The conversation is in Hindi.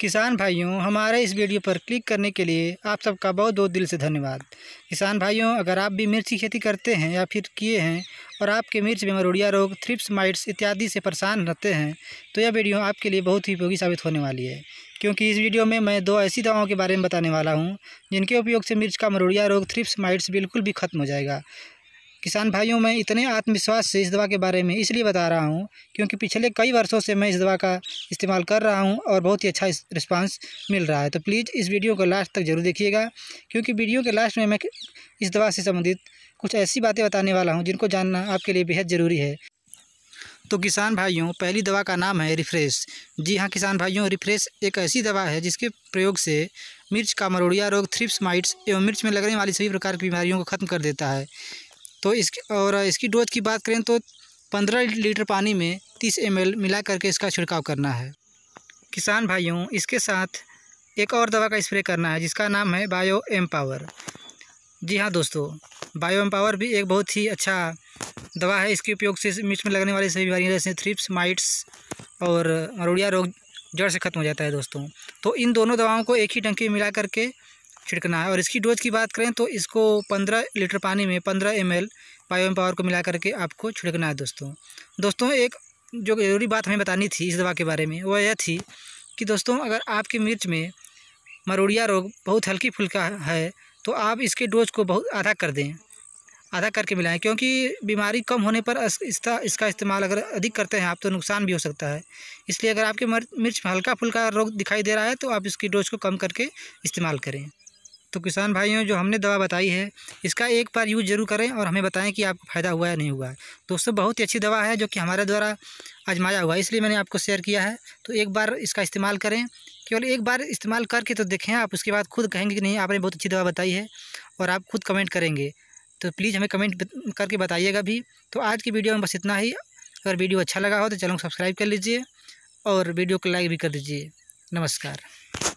किसान भाइयों हमारे इस वीडियो पर क्लिक करने के लिए आप सबका बहुत बहुत दिल से धन्यवाद किसान भाइयों अगर आप भी मिर्च की खेती करते हैं या फिर किए हैं और आपके मिर्च में मरुड़िया रोग थ्रिप्स माइट्स इत्यादि से परेशान रहते हैं तो यह वीडियो आपके लिए बहुत ही उपयोगी साबित होने वाली है क्योंकि इस वीडियो में मैं दो ऐसी दवाओं के बारे में बताने वाला हूँ जिनके उपयोग से मिर्च का मरुड़िया रोग थ्रिप्स माइट्स बिल्कुल भी खत्म हो जाएगा किसान भाइयों मैं इतने आत्मविश्वास से इस दवा के बारे में इसलिए बता रहा हूँ क्योंकि पिछले कई वर्षों से मैं इस दवा का इस्तेमाल कर रहा हूँ और बहुत ही अच्छा रिस्पांस मिल रहा है तो प्लीज़ इस वीडियो को लास्ट तक जरूर देखिएगा क्योंकि वीडियो के लास्ट में मैं इस दवा से संबंधित कुछ ऐसी बातें बताने वाला हूँ जिनको जानना आपके लिए बेहद ज़रूरी है तो किसान भाइयों पहली दवा का नाम है रिफ्रेश जी हाँ किसान भाइयों रिफ्रेश एक ऐसी दवा है जिसके प्रयोग से मिर्च का मरोड़िया रोग थ्रिप्स माइट्स एवं मिर्च में लगने वाली सभी प्रकार की बीमारियों को खत्म कर देता है तो इस और इसकी डोज की बात करें तो पंद्रह लीटर पानी में तीस एम मिला करके इसका छिड़काव करना है किसान भाइयों इसके साथ एक और दवा का स्प्रे करना है जिसका नाम है बायो एम पावर जी हाँ दोस्तों बायो एम पावर भी एक बहुत ही अच्छा दवा है इसके उपयोग से मिर्च में लगने वाली सभी बीमारियाँ जैसे थ्रिप्स माइट्स और मरोड़िया रोग जड़ से ख़त्म हो जाता है दोस्तों तो इन दोनों दवाओं को एक ही टंकी में मिला करके छिड़कना है और इसकी डोज की बात करें तो इसको पंद्रह लीटर पानी में पंद्रह एम एल बायोम पावर को मिला करके आपको छिड़कना है दोस्तों दोस्तों एक जो ज़रूरी बात हमें बतानी थी इस दवा के बारे में वह यह थी कि दोस्तों अगर आपके मिर्च में मरोड़िया रोग बहुत हल्की फुल्का है तो आप इसके डोज को बहुत आधा कर दें आधा करके मिलाएं क्योंकि बीमारी कम होने पर इसका इसका इस्तेमाल अगर अधिक करते हैं आप तो नुकसान भी हो सकता है इसलिए अगर आपके मिर्च में हल्का फुल्का रोग दिखाई दे रहा है तो आप इसकी डोज को कम करके इस्तेमाल करें तो किसान भाइयों जो हमने दवा बताई है इसका एक बार यूज़ ज़रूर करें और हमें बताएं कि आपको फ़ायदा हुआ या नहीं हुआ है दोस्तों बहुत ही अच्छी दवा है जो कि हमारे द्वारा आजमाया हुआ है इसलिए मैंने आपको शेयर किया है तो एक बार इसका इस्तेमाल करें केवल एक बार इस्तेमाल करके तो देखें आप उसके बाद खुद कहेंगे कि नहीं आपने बहुत अच्छी दवा बताई है और आप खुद कमेंट करेंगे तो प्लीज़ हमें कमेंट करके बताइएगा भी तो आज की वीडियो में बस इतना ही अगर वीडियो अच्छा लगा हो तो चैनल को सब्सक्राइब कर लीजिए और वीडियो को लाइक भी कर दीजिए नमस्कार